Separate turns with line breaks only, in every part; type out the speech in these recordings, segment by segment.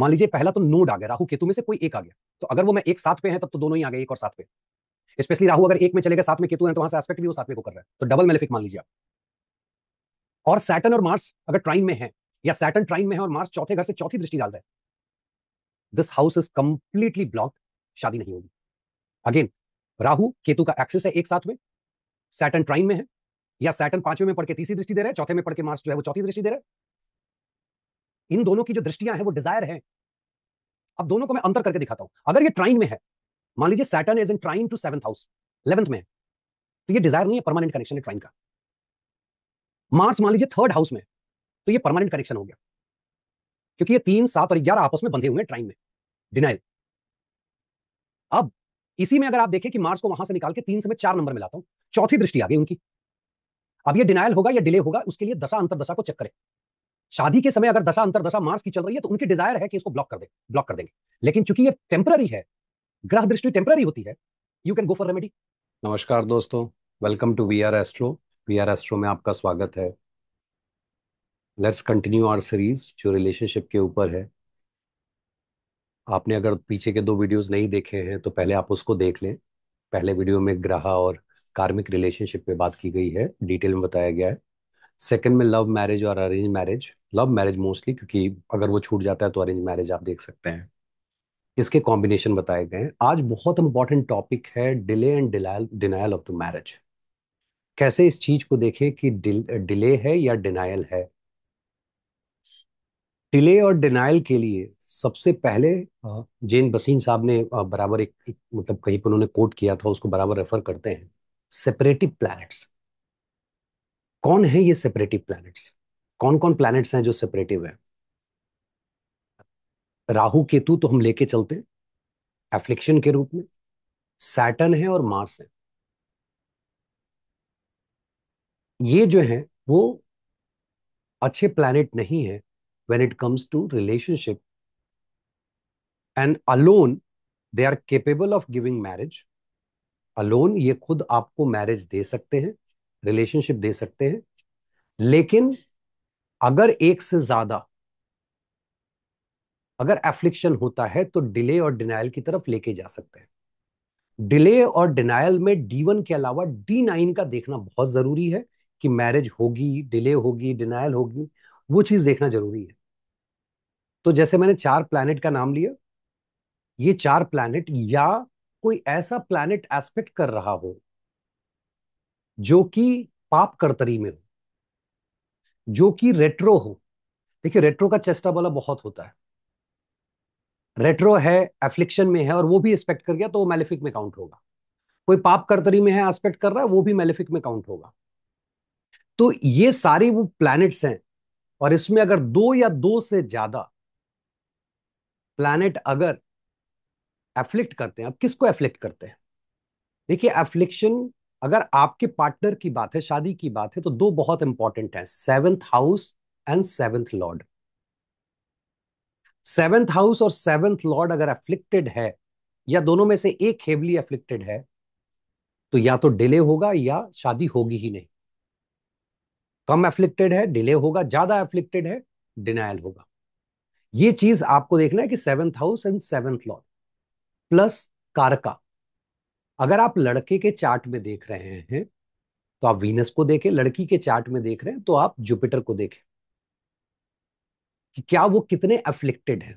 मान लीजिए पहला तो नोड आ गया राहु केतु में से कोई एक आ गया तो अगर वो मैं एक साथ पे है तब तो दोनों ही आ गए एक और साथ पे स्पेशली राहु अगर एक में चलेगा साथ में केतु है तो वहां से एस्पेक्ट भी वो साथ में को कर रहा है तो डबल मेलेफिक मान लीजिए आप और सैटन और मार्स अगर ट्राइन में है या सैटन ट्राइन में है और मार्स चौथे घर से चौथी दृष्टि डाल रहा है this house is completely block शादी नहीं होगी अगेन राहु केतु का एक्सेस है एक साथ में सैटन ट्राइन में है या सैटन पांचवें में पढ़ के तीसरी दृष्टि दे रहा है चौथे में पढ़ के मार्स जो है वो चौथी दृष्टि दे रहा है इन दोनों की जो दृष्टियां हैं वो डिजायर है अब दोनों को मैं अंतर करके दिखाता हूं अगर ये ट्राइन में है मान लीजिए Saturn is in trine to seventh house eleventh में तो ये डिजायर नहीं है परमानेंट कनेक्शन है ट्राइन का मार्स मान लीजिए थर्ड हाउस में तो ये परमानेंट कनेक्शन हो गया क्योंकि ये तीन सात और ग्यारह आपस में बंधे हुए हैं ट्राइन में डिनाइल अब इसी में अगर आप देखें कि मार्स को वहां से निकाल के तीन से मैं चार नंबर मिलाता हूं चौथी दृष्टि आ गई उनकी अब ये डिनाइल होगा या डिले होगा उसके लिए दशा अंतर दशा को चेक करें शादी के समय अगर दशा अंतर दशा मार्स की चल रही है तो उनकी डिजायर है कि इसको ब्लॉक कर दे ब्लॉक कर देंगे लेकिन चूंकि ये टेम्पररी है ग्रह दृष्टि टेम्पररी होती है you can go for remedy नमस्कार दोस्तों welcome to we are astro we are astro में आपका स्वागत है लेट्स कंटिन्यू आर सीरीज जो रिलेशनशिप के ऊपर है आपने अगर पीछे के दो वीडियोस नहीं देखे हैं तो पहले आप उसको देख लें पहले वीडियो में ग्रह और कार्मिक रिलेशनशिप पे बात की गई है डिटेल में बताया गया है सेकंड में लव मैरिज और arrange marriage love marriage mostly क्योंकि अगर वो छूट जाता है तो अरेंज मैरिज आप देख सकते हैं इसके कॉम्बिनेशन बताए गए हैं आज बहुत इंपॉर्टेंट टॉपिक है delay and denial of the marriage कैसे इस चीज को देखें कि डिले है या डिनायल है डिले और डिनायल के लिए सबसे पहले जेन बसीन साहब ने बराबर एक, एक मतलब कहीं पर उन्होंने कोट किया था उसको बराबर रेफर करते हैं सेपरेटिव प्लैनेट्स कौन है ये सेपरेटिव प्लैनेट्स कौन कौन प्लैनेट्स हैं जो सेपरेटिव है राहु केतु तो हम लेके चलते हैं एफ्लिक्शन के रूप में सैटन है और मार्स है ये जो है वो अच्छे प्लैनेट नहीं है when it comes to relationship and alone they are capable of giving marriage alone ये खुद आपको मैरिज दे सकते हैं रिलेशनशिप दे सकते हैं लेकिन अगर एक से ज्यादा अगर एफ्लिक्शन होता है तो डिले और डिनाइल की तरफ लेके जा सकते हैं डिले और डिनाइल में डी वन के अलावा डी नाइन का देखना बहुत जरूरी है कि मैरिज होगी डिले होगी डिनाइल होगी वो चीज देखना जरूरी है तो जैसे मैंने चार प्लैनेट का नाम लिया ये चार प्लैनेट या कोई ऐसा प्लैनेट एस्पेक्ट कर रहा हो जो कि पाप करतरी में हो जो कि रेट्रो हो देखिए रेट्रो का चेस्टा वाला बहुत होता है रेट्रो है एफ्लिक्शन में है और वो भी एक्सपेक्ट कर गया तो वो मेलेफिक में काउंट होगा कोई पाप करतरी में है एस्पेक्ट कर रहा है वो भी मेलेफिक में काउंट होगा तो ये सारे वो प्लैनेट्स हैं और इसमें अगर दो या दो से ज्यादा प्लैनेट अगर एफ्लिक्ट करते हैं अब किसको एफ्लिक्ट करते हैं देखिए एफ्लिक्शन अगर आपके पार्टनर की बात है शादी की बात है तो दो बहुत इंपॉर्टेंट है seventh house and seventh lord seventh house और सेवेंथ लॉर्ड अगर अफ्लिक्टेड है या दोनों में से एक हेवली अफ्लिक्टेड है तो या तो डिले होगा या शादी होगी ही नहीं कम एफ्लिक्टेड है डिले होगा ज्यादा एफ्लिक्टेड है डिनाइल होगा ये चीज आपको देखना है कि seventh house and seventh lord plus कारका अगर आप लड़के के चार्ट में देख रहे हैं तो आप वीनस को देखें लड़की के चार्ट में देख रहे हैं तो आप जुपिटर को देखें कि क्या वो कितने अफ्लिक्टेड है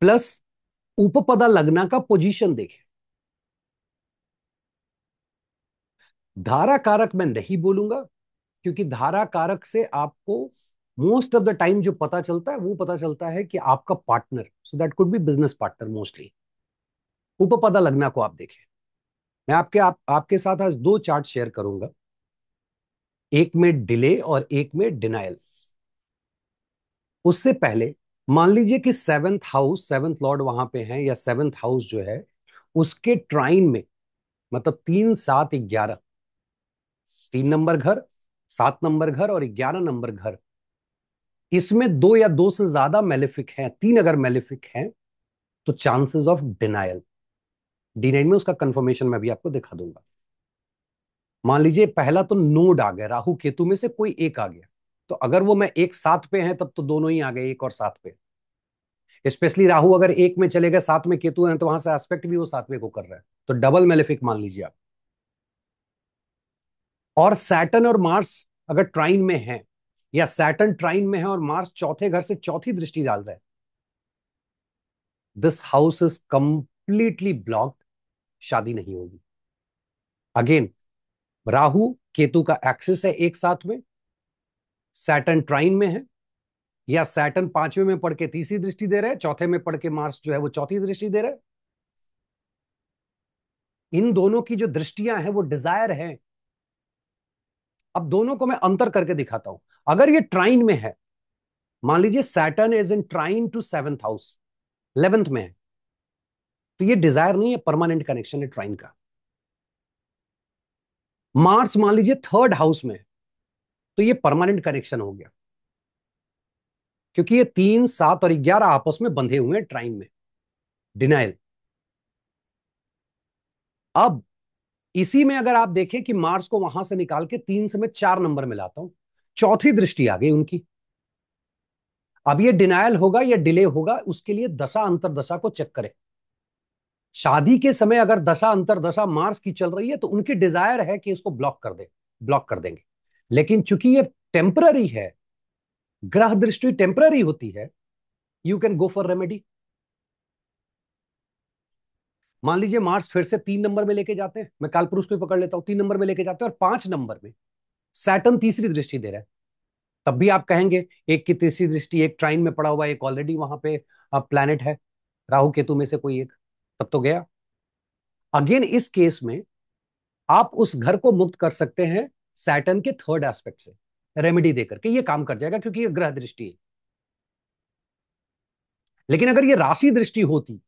प्लस उपपदा लगना का पोजीशन देखें धारा कारक मैं नहीं बोलूंगा क्योंकि धारा कारक से आपको मोस्ट ऑफ द टाइम जो पता चलता है वो पता चलता है कि आपका partner so that could be business partner mostly उपपदा लगना को आप देखें मैं आपके आप आपके साथ आज दो चार्ट शेयर करूंगा एक में डिले और एक में डिनाइल उससे पहले मान लीजिए कि सेवेंथ हाउस सेवेंथ लॉर्ड वहां पे है या सेवेंथ हाउस जो है उसके ट्राइन में मतलब तीन सात ग्यारह तीन नंबर घर सात नंबर घर और ग्यारह नंबर घर इसमें दो या दो से ज्यादा मेलिफिक हैं तीन अगर मेलिफिक हैं तो chances of denial D nine में उसका कंफर्मेशन मैं भी आपको दिखा दूंगा मान लीजिए पहला तो नोड आ गया राहु केतु में से कोई एक आ गया तो अगर वो मैं एक साथ पे है तब तो दोनों ही आ गए एक और साथ पे स्पेशली राहु अगर एक में चले गए साथ में केतु है तो वहां से एस्पेक्ट भी वो सातवें को कर रहा है तो डबल मेलेफिक मान लीजिए आप और सैटन और मार्स अगर ट्राइन में है या सैटन ट्राइन में है और मार्स चौथे घर से चौथी दृष्टि डाल रहा है this house is completely blocked शादी नहीं होगी अगेन राहु केतु का एक्सिस है एक साथ में सैटन ट्राइन में है या सैटन पांचवे में पढ़ के तीसरी दृष्टि दे रहे हैं चौथे में पढ़ के मार्स जो है वो चौथी दृष्टि दे रहे हैं इन दोनों की जो दृष्टियां हैं वो डिजायर है अब दोनों को मैं अंतर करके दिखाता हूं अगर ये ट्राइन में है मान लीजिए Saturn is in trine to seventh house eleventh में है तो ये डिजायर नहीं है परमानेंट कनेक्शन है ट्राइन का मार्स मान लीजिए थर्ड हाउस में तो ये परमानेंट कनेक्शन हो गया क्योंकि ये तीन सात और ग्यारह आपस में बंधे हुए हैं ट्राइन में डिनाइल अब इसी में अगर आप देखें कि मार्स को वहां से निकाल के तीन से मैं चार नंबर में लाता हूं चौथी दृष्टि आ गई उनकी अब ये डिनायल होगा या डिले होगा उसके लिए दशा अंतरदशा को चेक करें शादी के समय अगर दशा अंतरदशा मार्स की चल रही है तो उनकी डिजायर है कि इसको ब्लॉक कर दे ब्लॉक कर देंगे लेकिन चूंकि ये टेम्पररी है ग्रह दृष्टि टेम्पररी होती है you can go for remedy मान लीजिए मार्स फिर से तीन नंबर में लेके जाते हैं मैं काल पुरुष को पकड़ लेता हूं तीन नंबर में लेके जाते हैं और पांच नंबर में सैटन तीसरी दृष्टि दे रहा है तब भी आप कहेंगे एक की तीसरी दृष्टि एक ट्राइन में पड़ा हुआ एक ऑलरेडी वहां पे प्लैनेट है राहु केतु में से कोई एक तब तो गया अगेन इस केस में आप उस घर को मुक्त कर सकते हैं सैटन के थर्ड एस्पेक्ट से रेमेडी देकर के ये काम कर जाएगा क्योंकि ये ग्रह दृष्टि है लेकिन अगर ये राशि दृष्टि होती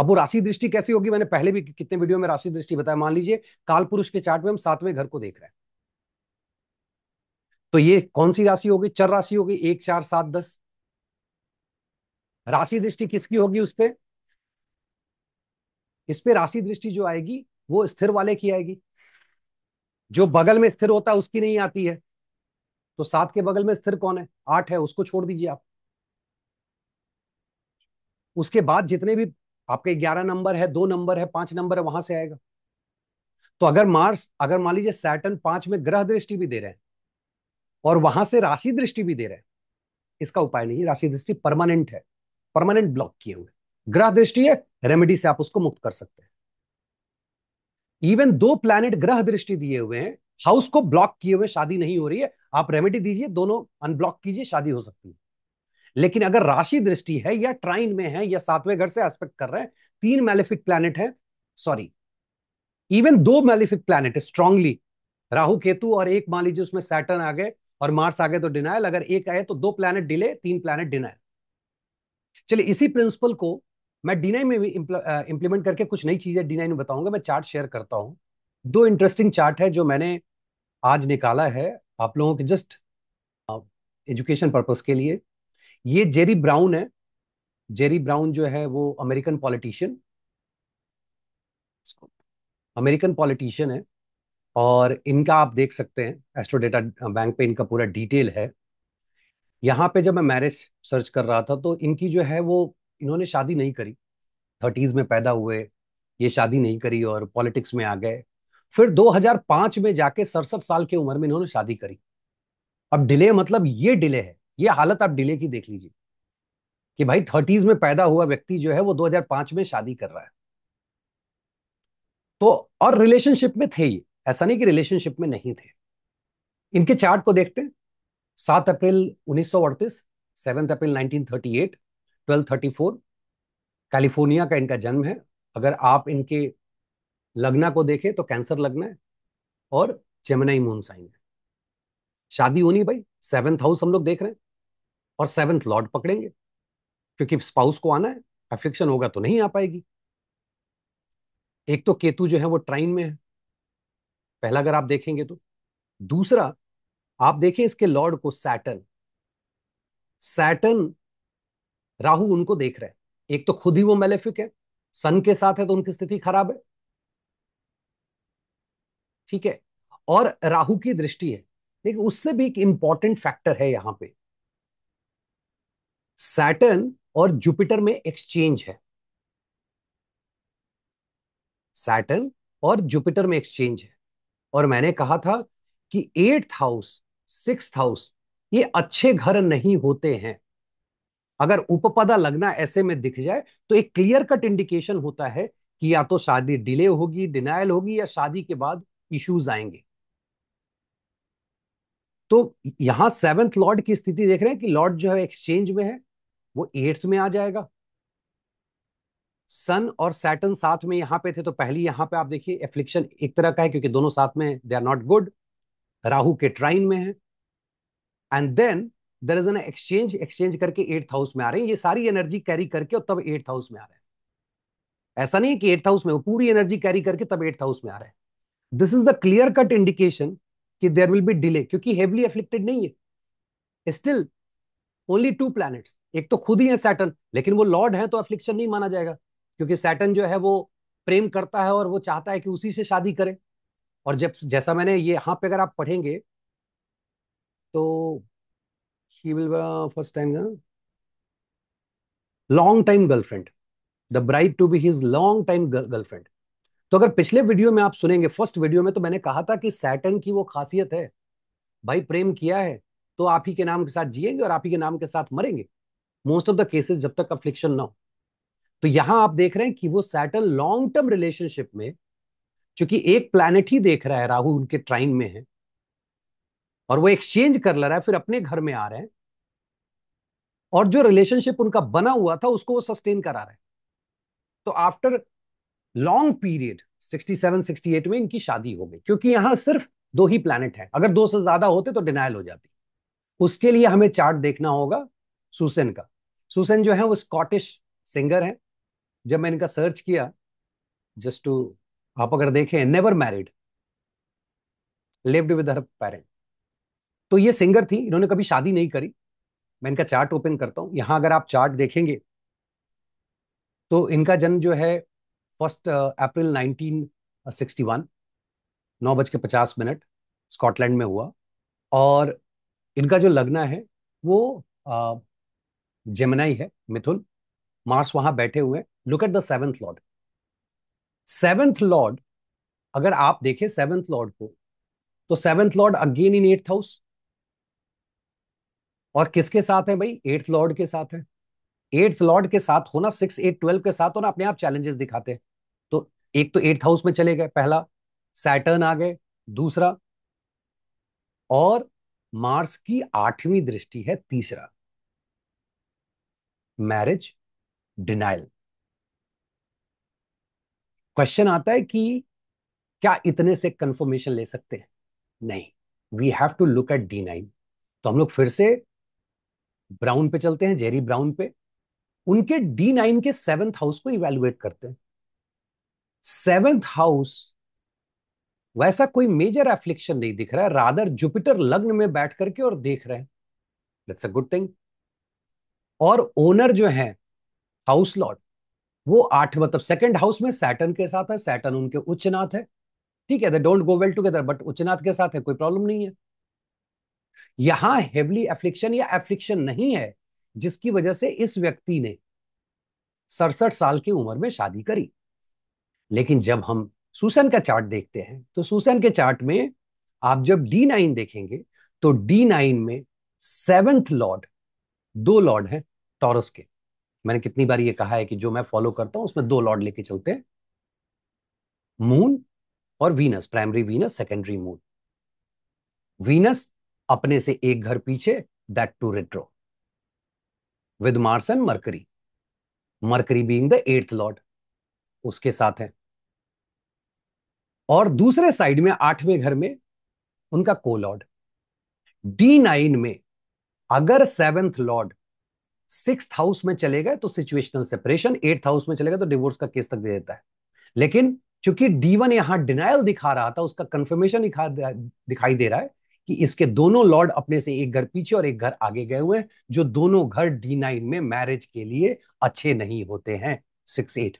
अब वो राशि दृष्टि कैसी होगी मैंने पहले भी कितने वीडियो में राशि दृष्टि बताया मान लीजिए काल पुरुष के चार्ट में हम सातवें घर को देख रहे हैं तो ये कौन सी राशि होगी चर राशि होगी एक चार सात दस राशि दृष्टि किसकी होगी उस पर इस पे राशि दृष्टि जो आएगी वो स्थिर वाले की आएगी जो बगल में स्थिर होता है उसकी नहीं आती है तो सात के बगल में स्थिर कौन है आठ है उसको छोड़ दीजिए आप उसके बाद जितने भी आपके ग्यारह नंबर है दो नंबर है पांच नंबर है वहां से आएगा तो अगर मार्स अगर मान लीजिए सैटन पांच में ग्रह दृष्टि भी दे रहे हैं और वहां से राशि दृष्टि भी दे रहे हैं इसका उपाय नहीं राशि दृष्टि परमानेंट है परमानेंट ब्लॉक किए हुए ग्रह दृष्टि है रेमेडी से आप उसको मुक्त कर सकते हैं इवन दो प्लैनेट ग्रह दृष्टि दिए हुए हैं हाउस को ब्लॉक किए हुए शादी नहीं हो रही है आप रेमेडी दीजिए दोनों अनब्लॉक कीजिए शादी हो सकती है लेकिन अगर राशि दृष्टि है या ट्राइन में है या सातवें घर से एस्पेक्ट कर रहे हैं तीन मैलिफिक प्लैनेट है सॉरी इवन दो malefic planet strongly Rahu Ketu और एक मान लीजिए उसमें सैटर्न आ गए और मार्स आ गए तो डिनायल अगर एक आए तो दो प्लैनेट डिले तीन प्लैनेट डिनायल चलिए इसी प्रिंसिपल को मैं डी में भी इम्प्लीमेंट करके कुछ नई चीज़ें डी में बताऊंगा मैं चार्ट शेयर करता हूँ दो इंटरेस्टिंग चार्ट है जो मैंने आज निकाला है आप लोगों के जस्ट एजुकेशन पर्पस के लिए ये जेरी ब्राउन है जेरी ब्राउन जो है वो अमेरिकन पॉलिटिशियन अमेरिकन पॉलिटिशियन है और इनका आप देख सकते हैं एस्ट्रोडेटा बैंक पे इनका पूरा डिटेल है यहाँ पे जब मैं मैरिज सर्च कर रहा था तो इनकी जो है वो इन्होंने शादी नहीं करी थर्टीज में पैदा हुए ये शादी नहीं करी और पॉलिटिक्स में आ गए फिर 2005 में जाके सड़सठ साल की उम्र में इन्होंने शादी करी अब डिले मतलब ये डिले है ये हालत आप डिले की देख लीजिए कि भाई थर्टीज में पैदा हुआ व्यक्ति जो है वो 2005 में शादी कर रहा है तो और रिलेशनशिप में थे ये ऐसा नहीं कि रिलेशनशिप में नहीं थे इनके चार्ट को देखते हैं सात अप्रैल उन्नीस सौ अड़तीस सेवन अप्रैल 1234 कैलिफोर्निया का इनका जन्म है अगर आप इनके लगना को देखें तो कैंसर लगना है और जेमिनाई मून साइन है शादी होनी भाई सेवन्थ हाउस हम लोग देख रहे हैं और सेवन्थ लॉर्ड पकड़ेंगे क्योंकि स्पाउस को आना है अफ्लिक्शन होगा तो नहीं आ पाएगी एक तो केतु जो है वो ट्राइन में है पहला अगर आप देखेंगे तो दूसरा आप देखें इसके लॉर्ड को सैटन सैटन राहु उनको देख रहे हैं एक तो खुद ही वो मेलेफिक है सन के साथ है तो उनकी स्थिति खराब है ठीक है और राहु की दृष्टि है लेकिन उससे भी एक इंपॉर्टेंट फैक्टर है यहां पे सैटर्न और जुपिटर में एक्सचेंज है सैटर्न और जुपिटर में एक्सचेंज है और मैंने कहा था कि एट्थ हाउस सिक्स हाउस ये अच्छे घर नहीं होते हैं अगर उपपदा लगना ऐसे में दिख जाए तो एक क्लियर कट इंडिकेशन होता है कि या तो शादी डिले होगी डिनाइल होगी या शादी के बाद इश्यूज आएंगे तो यहां सेवेंथ लॉर्ड की स्थिति देख रहे हैं कि लॉर्ड जो है एक्सचेंज में है वो एट्थ में आ जाएगा सन और सैटन साथ में यहां पे थे तो पहली यहां पे आप देखिए एफ्लिक्शन एक तरह का है क्योंकि दोनों साथ में they are not good Rahu के ट्राइन में है and then there is an exchange exchange करके एट्थ हाउस में आ रहे हैं ये सारी एनर्जी कैरी करके और तब एट हाउस में आ रहे हैं ऐसा नहीं है कि एट्थ हाउस में वो पूरी एनर्जी कैरी करके तब एट हाउस में आ रहे हैं this is the clear cut indication कि देर विल बी डिले क्योंकि हेवली एफ्लिक्टेड नहीं है स्टिल ओनली टू प्लान एक तो खुद ही है सैटन लेकिन वो लॉर्ड है तो अफ्लिक्शन नहीं माना जाएगा क्योंकि सैटन जो है वो प्रेम करता है और वो चाहता है कि उसी से शादी करें और जब जैसा मैंने ये यहां पे अगर आप पढ़ेंगे तो she will uh, first time uh, long time girlfriend the bride to be his long time girlfriend तो अगर पिछले वीडियो में आप सुनेंगे फर्स्ट वीडियो में तो मैंने कहा था कि सैटन की वो खासियत है भाई प्रेम किया है तो आप ही के नाम के साथ जिएंगे और आप ही के नाम के साथ मरेंगे मोस्ट ऑफ द केसेस जब तक अफ्लिक्शन ना हो तो यहां आप देख रहे हैं कि वो सैटन लॉन्ग टर्म रिलेशनशिप में चूंकि एक प्लैनेट ही देख रहा है राहु उनके ट्राइन में है और वो एक्सचेंज कर ले रहा है फिर अपने घर में आ रहे हैं और जो रिलेशनशिप उनका बना हुआ था उसको वो सस्टेन करा रहे हैं तो आफ्टर लॉन्ग पीरियड 67 68 में इनकी शादी हो गई क्योंकि यहां सिर्फ दो ही प्लैनेट है अगर दो से ज्यादा होते तो डिनाइल हो जाती उसके लिए हमें चार्ट देखना होगा सुसेन का सुसेन जो है वो स्कॉटिश सिंगर है जब मैं इनका सर्च किया जस्ट टू आप अगर देखें never married lived with her parent तो ये सिंगर थी इन्होंने कभी शादी नहीं करी मैं इनका चार्ट ओपन करता हूँ यहाँ अगर आप चार्ट देखेंगे तो इनका जन्म जो है फर्स्ट अप्रैल 1961 नौ बज के पचास मिनट स्कॉटलैंड में हुआ और इनका जो लगना है वो जेमनाई uh, है मिथुन मार्स वहां बैठे हुए look at the seventh lord seventh lord अगर आप देखें सेवेंथ लॉर्ड को तो seventh lord again in eighth house और किसके साथ है भाई एट्थ लॉर्ड के साथ है एट्थ लॉर्ड के साथ होना सिक्स एट ट्वेल्व के साथ होना अपने आप चैलेंजेस दिखाते हैं तो एक तो एट्थ हाउस में चले गए पहला सैटर्न आ गए दूसरा और मार्स की आठवीं दृष्टि है तीसरा मैरिज डिनाइल क्वेश्चन आता है कि क्या इतने से कंफर्मेशन ले सकते हैं नहीं we have to look at D nine तो हम लोग फिर से ब्राउन पे चलते हैं जेरी ब्राउन पे उनके डी नाइन के सेवेंथ हाउस को इवेल्युएट करते हैं सेवेंथ हाउस वैसा कोई मेजर एफ्लिक्शन नहीं दिख रहा है रादर जुपिटर लग्न में बैठ करके और देख रहे हैं दैट्स अ गुड थिंग और ओनर जो है हाउस लॉर्ड वो आठ मतलब सेकंड हाउस में सैटन के साथ है सैटन उनके उच्चनाथ है ठीक है they don't go well together but उच्चनाथ के साथ है कोई प्रॉब्लम नहीं है यहां हेवली एफ्लिक्शन या एफ्लिक्शन नहीं है जिसकी वजह से इस व्यक्ति ने सड़सठ साल की उम्र में शादी करी लेकिन जब हम सुसन का चार्ट देखते हैं तो सुसन के चार्ट में आप जब डी नाइन देखेंगे तो डी नाइन में सेवेंथ लॉर्ड दो लॉर्ड हैं टॉरस के मैंने कितनी बार ये कहा है कि जो मैं फॉलो करता हूं उसमें दो लॉर्ड लेके चलते हैं मून और Venus primary Venus secondary Moon Venus अपने से एक घर पीछे that too retro with Mars and Mercury Mercury being the eighth lord उसके साथ है और दूसरे साइड में आठवें घर में उनका को लॉर्ड डी नाइन में अगर सेवेंथ लॉर्ड सिक्स हाउस में चले गए तो सिचुएशनल सेपरेशन एट्थ हाउस में चले गए तो डिवोर्स का केस तक दे देता है लेकिन चूंकि डी वन यहां डिनाइल दिखा रहा था उसका कंफर्मेशन दिखा दिखाई दे रहा है कि इसके दोनों लॉर्ड अपने से एक घर पीछे और एक घर आगे गए हुए हैं जो दोनों घर डी नाइन में मैरिज के लिए अच्छे नहीं होते हैं six eight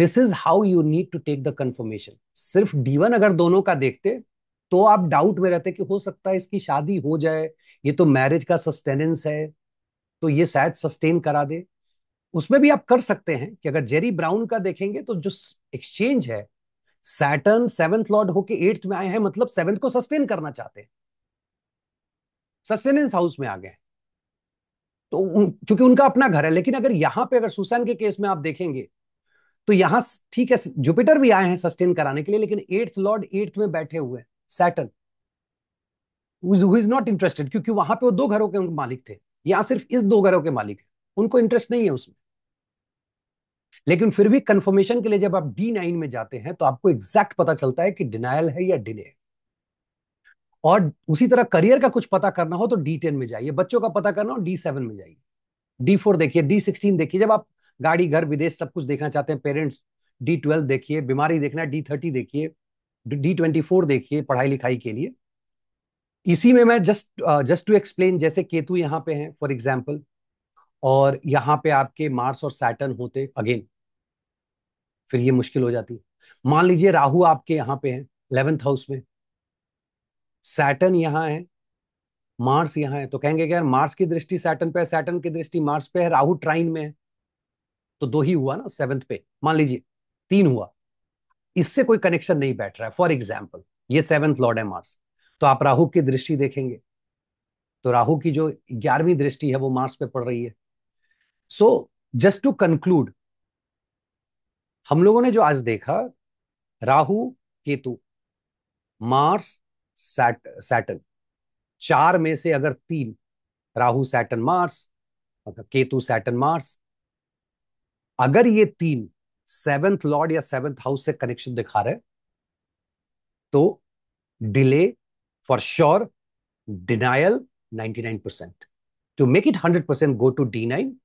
this is how you need to take the confirmation सिर्फ डी वन अगर दोनों का देखते तो आप डाउट में रहते कि हो सकता है इसकी शादी हो जाए ये तो मैरिज का सस्टेनेंस है तो ये शायद सस्टेन करा दे उसमें भी आप कर सकते हैं कि अगर जेरी ब्राउन का देखेंगे तो जो एक्सचेंज है सैटर्न सेवेंथ लॉर्ड होके एट्थ में आए हैं मतलब सेवेंथ को सस्टेन करना चाहते हैं सस्टेनेंस हाउस में आ गए तो क्योंकि उन, उनका अपना घर है लेकिन अगर यहां पे अगर सुसान के केस में आप देखेंगे तो यहां ठीक है जुपिटर भी आए हैं सस्टेन कराने के लिए लेकिन एट्थ लॉर्ड एट्थ में बैठे हुए हैं सैटन इज नॉट इंटरेस्टेड क्योंकि वहां पे वो दो घरों के मालिक थे यहां सिर्फ इस दो घरों के मालिक है उनको इंटरेस्ट नहीं है उसमें लेकिन फिर भी कंफर्मेशन के लिए जब आप डी नाइन में जाते हैं तो आपको एग्जैक्ट पता चलता है कि डिनाइल है या डिने और उसी तरह करियर का कुछ पता करना हो तो डी टेन में जाइए बच्चों का पता करना हो डी सेवन में जाइए डी फोर देखिए डी सिक्सटीन देखिए जब आप गाड़ी घर विदेश सब कुछ देखना चाहते हैं पेरेंट्स डी ट्वेल्व देखिए बीमारी देखना डी थर्टी देखिए डी ट्वेंटी फोर देखिए पढ़ाई लिखाई के लिए इसी में मैं जस्ट जस्ट टू एक्सप्लेन जैसे केतु यहाँ पे है फॉर एग्जाम्पल और यहाँ पे आपके मार्स और सैटर्न होते अगेन फिर ये मुश्किल हो जाती है मान लीजिए राहु आपके यहां पे है इलेवेंथ हाउस में सैटन यहां है मार्स यहां है तो कहेंगे कि यार मार्स की दृष्टि सैटन पे है सैटन की दृष्टि मार्स पे है राहु ट्राइन में है तो दो ही हुआ ना सेवंथ पे मान लीजिए तीन हुआ इससे कोई कनेक्शन नहीं बैठ रहा है फॉर एग्जाम्पल ये सेवंथ लॉर्ड है मार्स तो आप राहु की दृष्टि देखेंगे तो राहु की जो ग्यारहवीं दृष्टि है वो मार्स पे पड़ रही है सो जस्ट टू कंक्लूड हम लोगों ने जो आज देखा राहु केतु मार्स सैट सैटन चार में से अगर तीन Rahu Saturn Mars Ketu Saturn Mars अगर ये तीन सेवेंथ लॉर्ड या सेवेंथ हाउस से कनेक्शन दिखा रहे तो delay for sure denial 99 percent to make it 100 percent go to D nine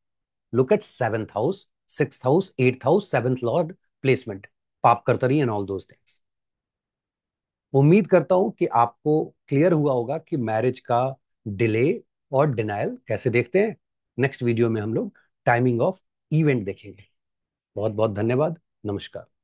look at seventh house sixth house, eighth house, seventh lord, placement, पाप कर्तरी एंड ऑल दोज थिंग्स उम्मीद करता हूं कि आपको क्लियर हुआ होगा कि मैरिज का डिले और डिनायल कैसे देखते हैं नेक्स्ट वीडियो में हम लोग टाइमिंग ऑफ इवेंट देखेंगे बहुत बहुत धन्यवाद नमस्कार